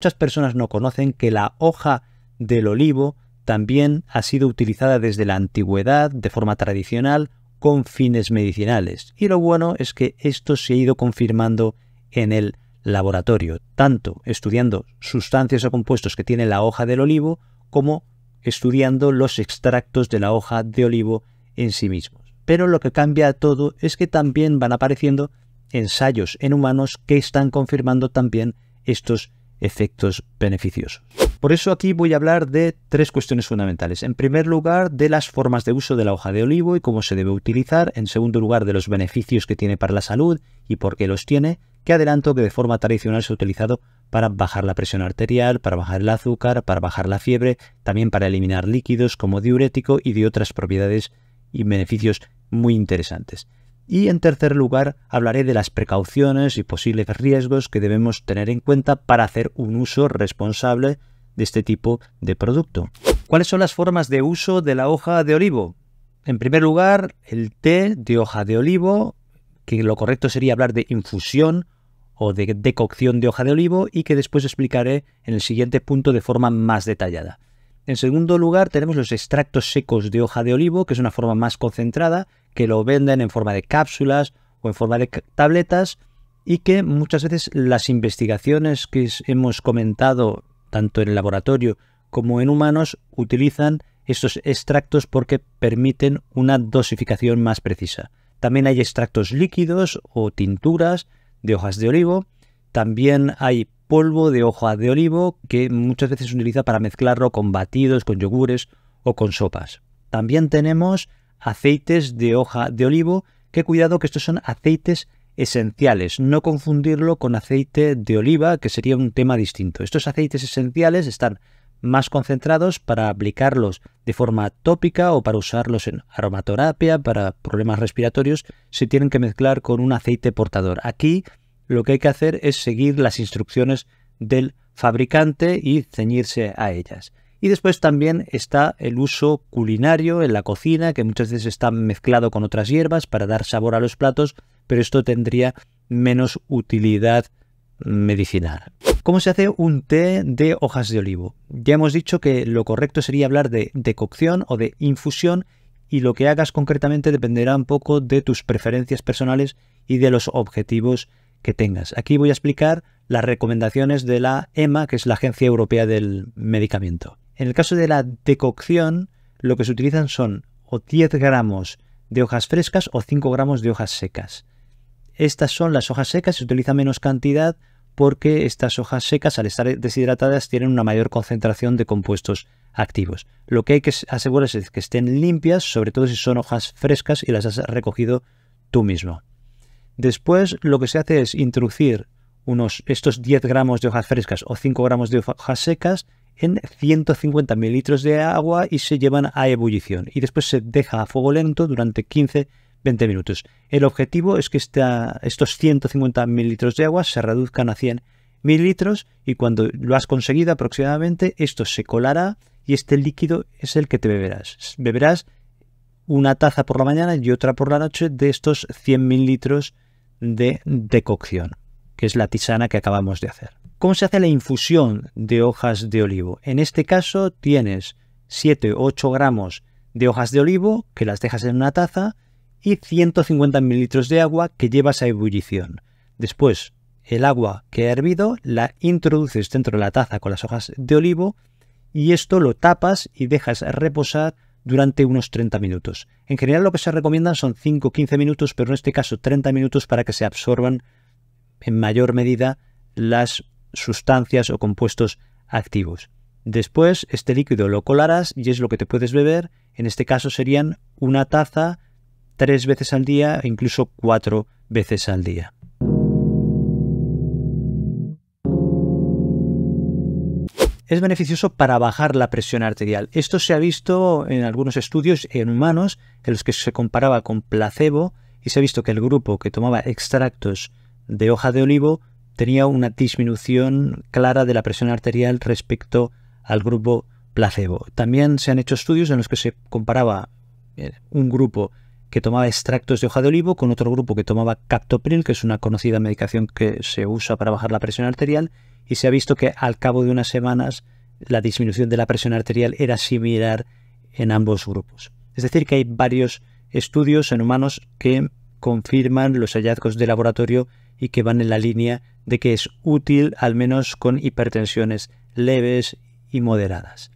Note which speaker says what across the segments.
Speaker 1: Muchas personas no conocen que la hoja del olivo también ha sido utilizada desde la antigüedad de forma tradicional con fines medicinales. Y lo bueno es que esto se ha ido confirmando en el laboratorio, tanto estudiando sustancias o compuestos que tiene la hoja del olivo como estudiando los extractos de la hoja de olivo en sí mismos. Pero lo que cambia todo es que también van apareciendo ensayos en humanos que están confirmando también estos efectos beneficiosos. Por eso aquí voy a hablar de tres cuestiones fundamentales. En primer lugar, de las formas de uso de la hoja de olivo y cómo se debe utilizar. En segundo lugar, de los beneficios que tiene para la salud y por qué los tiene, que adelanto que de forma tradicional se ha utilizado para bajar la presión arterial, para bajar el azúcar, para bajar la fiebre, también para eliminar líquidos como diurético y de otras propiedades y beneficios muy interesantes. Y en tercer lugar, hablaré de las precauciones y posibles riesgos que debemos tener en cuenta para hacer un uso responsable de este tipo de producto. ¿Cuáles son las formas de uso de la hoja de olivo? En primer lugar, el té de hoja de olivo, que lo correcto sería hablar de infusión o de decocción de hoja de olivo y que después explicaré en el siguiente punto de forma más detallada. En segundo lugar, tenemos los extractos secos de hoja de olivo, que es una forma más concentrada, que lo venden en forma de cápsulas o en forma de tabletas y que muchas veces las investigaciones que hemos comentado tanto en el laboratorio como en humanos utilizan estos extractos porque permiten una dosificación más precisa. También hay extractos líquidos o tinturas de hojas de olivo. También hay polvo de hoja de olivo que muchas veces se utiliza para mezclarlo con batidos, con yogures o con sopas. También tenemos aceites de hoja de olivo, que cuidado que estos son aceites esenciales, no confundirlo con aceite de oliva, que sería un tema distinto. Estos aceites esenciales están más concentrados para aplicarlos de forma tópica o para usarlos en aromaterapia, para problemas respiratorios, se tienen que mezclar con un aceite portador. Aquí lo que hay que hacer es seguir las instrucciones del fabricante y ceñirse a ellas. Y después también está el uso culinario en la cocina, que muchas veces está mezclado con otras hierbas para dar sabor a los platos, pero esto tendría menos utilidad medicinal. ¿Cómo se hace un té de hojas de olivo? Ya hemos dicho que lo correcto sería hablar de decocción o de infusión y lo que hagas concretamente dependerá un poco de tus preferencias personales y de los objetivos que tengas. Aquí voy a explicar las recomendaciones de la EMA, que es la Agencia Europea del Medicamento. En el caso de la decocción, lo que se utilizan son o 10 gramos de hojas frescas o 5 gramos de hojas secas. Estas son las hojas secas, se utiliza menos cantidad porque estas hojas secas al estar deshidratadas tienen una mayor concentración de compuestos activos. Lo que hay que asegurarse es que estén limpias, sobre todo si son hojas frescas y las has recogido tú mismo. Después lo que se hace es introducir unos, estos 10 gramos de hojas frescas o 5 gramos de hojas secas en 150 mililitros de agua y se llevan a ebullición y después se deja a fuego lento durante 15 20 minutos. El objetivo es que estos 150 mililitros de agua se reduzcan a 100 mililitros y cuando lo has conseguido aproximadamente esto se colará y este líquido es el que te beberás. Beberás una taza por la mañana y otra por la noche de estos 100 mililitros de decocción, que es la tisana que acabamos de hacer. ¿Cómo se hace la infusión de hojas de olivo? En este caso tienes 7 o 8 gramos de hojas de olivo que las dejas en una taza y 150 mililitros de agua que llevas a ebullición. Después, el agua que ha hervido la introduces dentro de la taza con las hojas de olivo y esto lo tapas y dejas reposar durante unos 30 minutos. En general lo que se recomiendan son 5-15 minutos, pero en este caso 30 minutos para que se absorban en mayor medida las sustancias o compuestos activos. Después, este líquido lo colarás y es lo que te puedes beber. En este caso serían una taza tres veces al día e incluso cuatro veces al día. es beneficioso para bajar la presión arterial. Esto se ha visto en algunos estudios en humanos en los que se comparaba con placebo y se ha visto que el grupo que tomaba extractos de hoja de olivo tenía una disminución clara de la presión arterial respecto al grupo placebo. También se han hecho estudios en los que se comparaba eh, un grupo que tomaba extractos de hoja de olivo con otro grupo que tomaba captopril, que es una conocida medicación que se usa para bajar la presión arterial, y se ha visto que al cabo de unas semanas la disminución de la presión arterial era similar en ambos grupos. Es decir, que hay varios estudios en humanos que confirman los hallazgos de laboratorio y que van en la línea de que es útil al menos con hipertensiones leves y moderadas.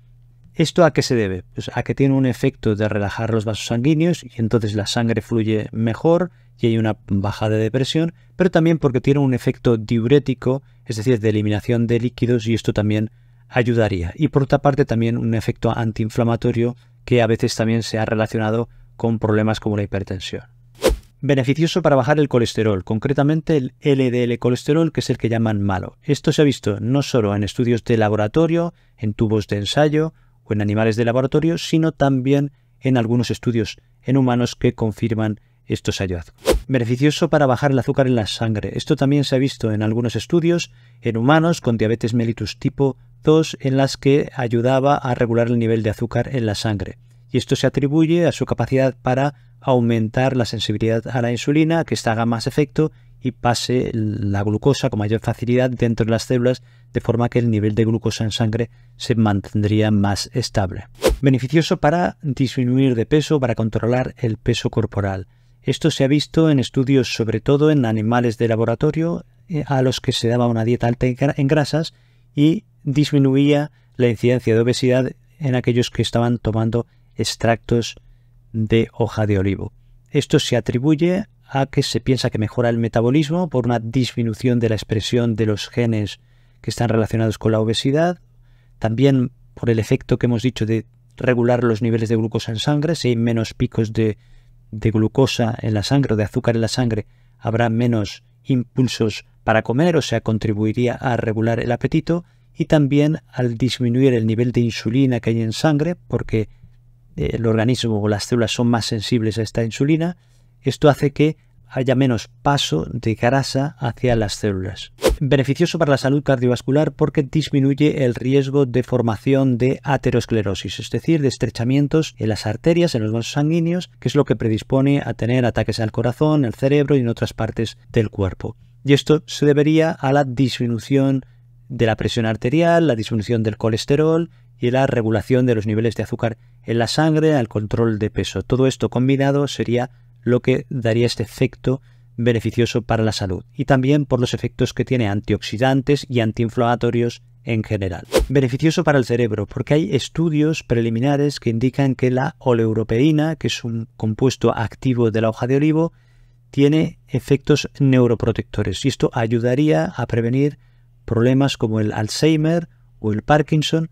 Speaker 1: ¿Esto a qué se debe? Pues a que tiene un efecto de relajar los vasos sanguíneos y entonces la sangre fluye mejor y hay una bajada de presión, pero también porque tiene un efecto diurético, es decir, de eliminación de líquidos y esto también ayudaría. Y por otra parte también un efecto antiinflamatorio que a veces también se ha relacionado con problemas como la hipertensión beneficioso para bajar el colesterol, concretamente el LDL colesterol, que es el que llaman malo. Esto se ha visto no solo en estudios de laboratorio, en tubos de ensayo o en animales de laboratorio, sino también en algunos estudios en humanos que confirman estos hallazgos. Beneficioso para bajar el azúcar en la sangre. Esto también se ha visto en algunos estudios en humanos con diabetes mellitus tipo 2 en las que ayudaba a regular el nivel de azúcar en la sangre y esto se atribuye a su capacidad para aumentar la sensibilidad a la insulina, que esta haga más efecto y pase la glucosa con mayor facilidad dentro de las células, de forma que el nivel de glucosa en sangre se mantendría más estable. Beneficioso para disminuir de peso, para controlar el peso corporal. Esto se ha visto en estudios sobre todo en animales de laboratorio eh, a los que se daba una dieta alta en grasas y disminuía la incidencia de obesidad en aquellos que estaban tomando extractos de hoja de olivo. Esto se atribuye a que se piensa que mejora el metabolismo por una disminución de la expresión de los genes que están relacionados con la obesidad, también por el efecto que hemos dicho de regular los niveles de glucosa en sangre, si hay menos picos de, glucosa en la sangre o de azúcar en la sangre, habrá menos impulsos para comer, o sea, contribuiría a regular el apetito y también al disminuir el nivel de insulina que hay en sangre, porque el organismo o las células son más sensibles a esta insulina, esto hace que haya menos paso de grasa hacia las células. Beneficioso para la salud cardiovascular porque disminuye el riesgo de formación de aterosclerosis, es decir, de estrechamientos en las arterias, en los vasos sanguíneos, que es lo que predispone a tener ataques al corazón, al cerebro y en otras partes del cuerpo. Y esto se debería a la disminución de la presión arterial, la disminución del colesterol y la regulación de los niveles de azúcar en la sangre, al control de peso. Todo esto combinado sería lo que daría este efecto beneficioso para la salud y también por los efectos que tiene antioxidantes y antiinflamatorios en general. Beneficioso para el cerebro porque hay estudios preliminares que indican que la oleuropeína, que es un compuesto activo de la hoja de olivo, tiene efectos neuroprotectores y esto ayudaría a prevenir problemas como el Alzheimer o el Parkinson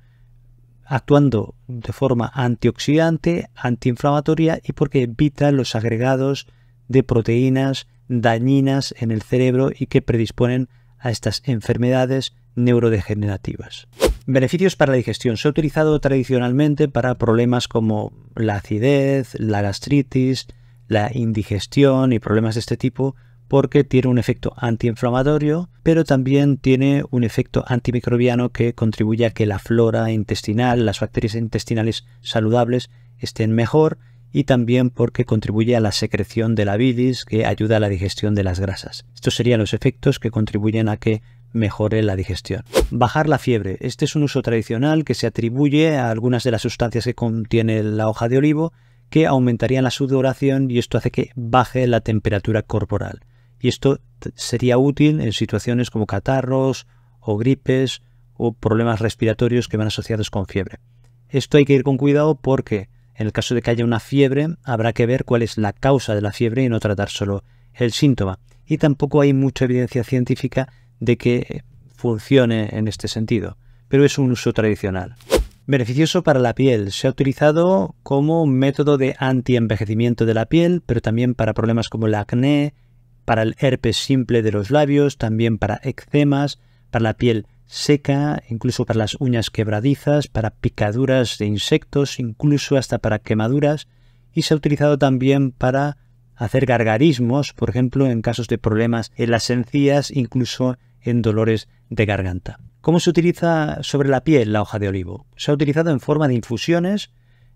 Speaker 1: actuando de forma antioxidante, antiinflamatoria y porque evita los agregados de proteínas dañinas en el cerebro y que predisponen a estas enfermedades neurodegenerativas. Beneficios para la digestión. Se ha utilizado tradicionalmente para problemas como la acidez, la gastritis, la indigestión y problemas de este tipo, porque tiene un efecto antiinflamatorio, pero también tiene un efecto antimicrobiano que contribuye a que la flora intestinal, las bacterias intestinales saludables estén mejor y también porque contribuye a la secreción de la bilis que ayuda a la digestión de las grasas. Estos serían los efectos que contribuyen a que mejore la digestión. Bajar la fiebre. Este es un uso tradicional que se atribuye a algunas de las sustancias que contiene la hoja de olivo que aumentarían la sudoración y esto hace que baje la temperatura corporal. Y esto sería útil en situaciones como catarros o gripes o problemas respiratorios que van asociados con fiebre. Esto hay que ir con cuidado porque en el caso de que haya una fiebre habrá que ver cuál es la causa de la fiebre y no tratar solo el síntoma. Y tampoco hay mucha evidencia científica de que funcione en este sentido, pero es un uso tradicional. Beneficioso para la piel. Se ha utilizado como método de antienvejecimiento de la piel, pero también para problemas como el acné, para el herpes simple de los labios, también para eczemas, para la piel seca, incluso para las uñas quebradizas, para picaduras de insectos, incluso hasta para quemaduras, y se ha utilizado también para hacer gargarismos, por ejemplo, en casos de problemas en las encías, incluso en dolores de garganta. ¿Cómo se utiliza sobre la piel la hoja de olivo? Se ha utilizado en forma de infusiones,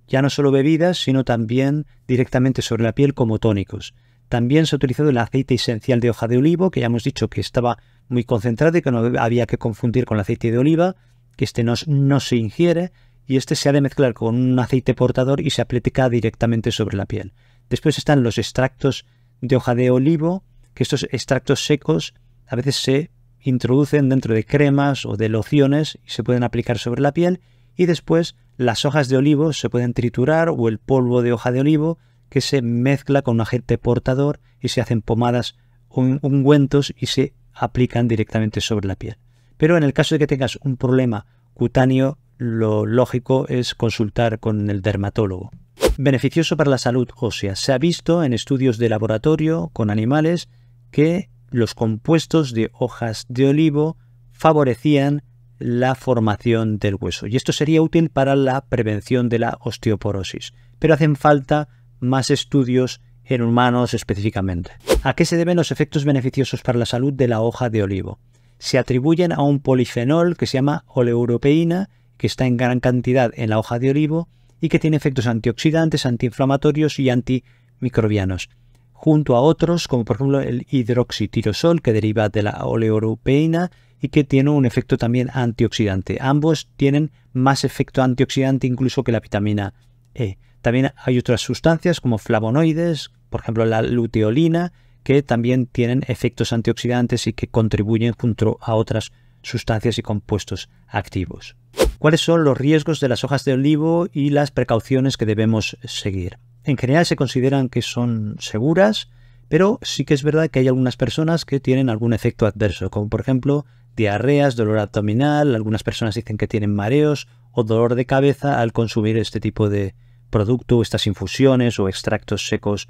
Speaker 1: ya no solo bebidas, sino también directamente sobre la piel como tónicos. También se ha utilizado el aceite esencial de hoja de olivo, que ya hemos dicho que estaba muy concentrado y que no había que confundir con el aceite de oliva, que este no, se ingiere, y este se ha de mezclar con un aceite portador y se aplica directamente sobre la piel. Después están los extractos de hoja de olivo, que estos extractos secos a veces se introducen dentro de cremas o de lociones y se pueden aplicar sobre la piel. Y después las hojas de olivo se pueden triturar o el polvo de hoja de olivo que se mezcla con un agente portador y se hacen pomadas, o ungüentos y se aplican directamente sobre la piel. Pero en el caso de que tengas un problema cutáneo, lo lógico es consultar con el dermatólogo. Beneficioso para la salud ósea. Se ha visto en estudios de laboratorio con animales que los compuestos de hojas de olivo favorecían la formación del hueso. Y esto sería útil para la prevención de la osteoporosis. Pero hacen falta más estudios en humanos específicamente. ¿A qué se deben los efectos beneficiosos para la salud de la hoja de olivo? Se atribuyen a un polifenol que se llama oleuropeína, que está en gran cantidad en la hoja de olivo y que tiene efectos antioxidantes, antiinflamatorios y antimicrobianos, junto a otros como por ejemplo el hidroxitirosol que deriva de la oleuropeína y que tiene un efecto también antioxidante. Ambos tienen más efecto antioxidante incluso que la vitamina e. También hay otras sustancias como flavonoides, por ejemplo la luteolina, que también tienen efectos antioxidantes y que contribuyen junto a otras sustancias y compuestos activos. ¿Cuáles son los riesgos de las hojas de olivo y las precauciones que debemos seguir? En general se consideran que son seguras, pero sí que es verdad que hay algunas personas que tienen algún efecto adverso, como por ejemplo diarreas, dolor abdominal, algunas personas dicen que tienen mareos o dolor de cabeza al consumir este tipo de, producto estas infusiones o extractos secos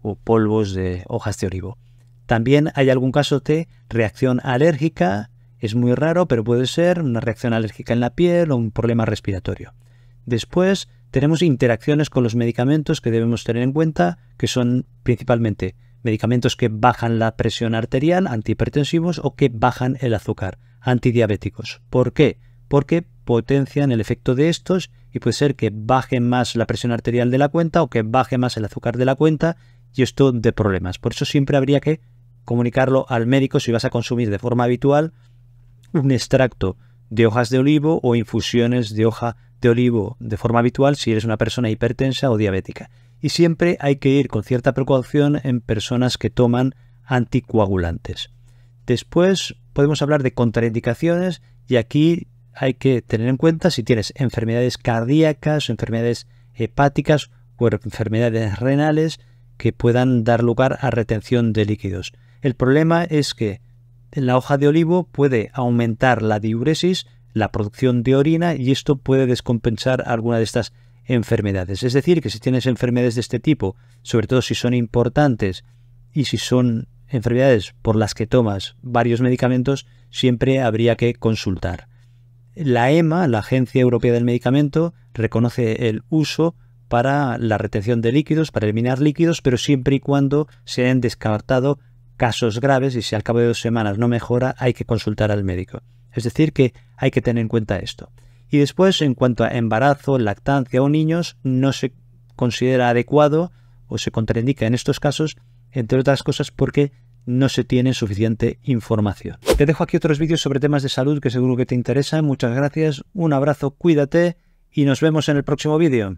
Speaker 1: o polvos de hojas de olivo. También hay algún caso de reacción alérgica, es muy raro, pero puede ser una reacción alérgica en la piel o un problema respiratorio. Después tenemos interacciones con los medicamentos que debemos tener en cuenta, que son principalmente medicamentos que bajan la presión arterial, antihipertensivos o que bajan el azúcar, antidiabéticos. ¿Por qué? Porque potencian el efecto de estos puede ser que baje más la presión arterial de la cuenta o que baje más el azúcar de la cuenta y esto de problemas. Por eso siempre habría que comunicarlo al médico si vas a consumir de forma habitual un extracto de hojas de olivo o infusiones de hoja de olivo de forma habitual si eres una persona hipertensa o diabética. Y siempre hay que ir con cierta precaución en personas que toman anticoagulantes. Después podemos hablar de contraindicaciones y aquí hay que tener en cuenta si tienes enfermedades cardíacas, enfermedades hepáticas o enfermedades renales que puedan dar lugar a retención de líquidos. El problema es que la hoja de olivo puede aumentar la diuresis, la producción de orina y esto puede descompensar alguna de estas enfermedades. Es decir, que si tienes enfermedades de este tipo, sobre todo si son importantes y si son enfermedades por las que tomas varios medicamentos, siempre habría que consultar. La EMA, la Agencia Europea del Medicamento, reconoce el uso para la retención de líquidos, para eliminar líquidos, pero siempre y cuando se hayan descartado casos graves y si al cabo de dos semanas no mejora, hay que consultar al médico. Es decir, que hay que tener en cuenta esto. Y después, en cuanto a embarazo, lactancia o niños, no se considera adecuado o se contraindica en estos casos, entre otras cosas porque no se tiene suficiente información. Te dejo aquí otros vídeos sobre temas de salud que seguro que te interesan. Muchas gracias, un abrazo, cuídate y nos vemos en el próximo vídeo.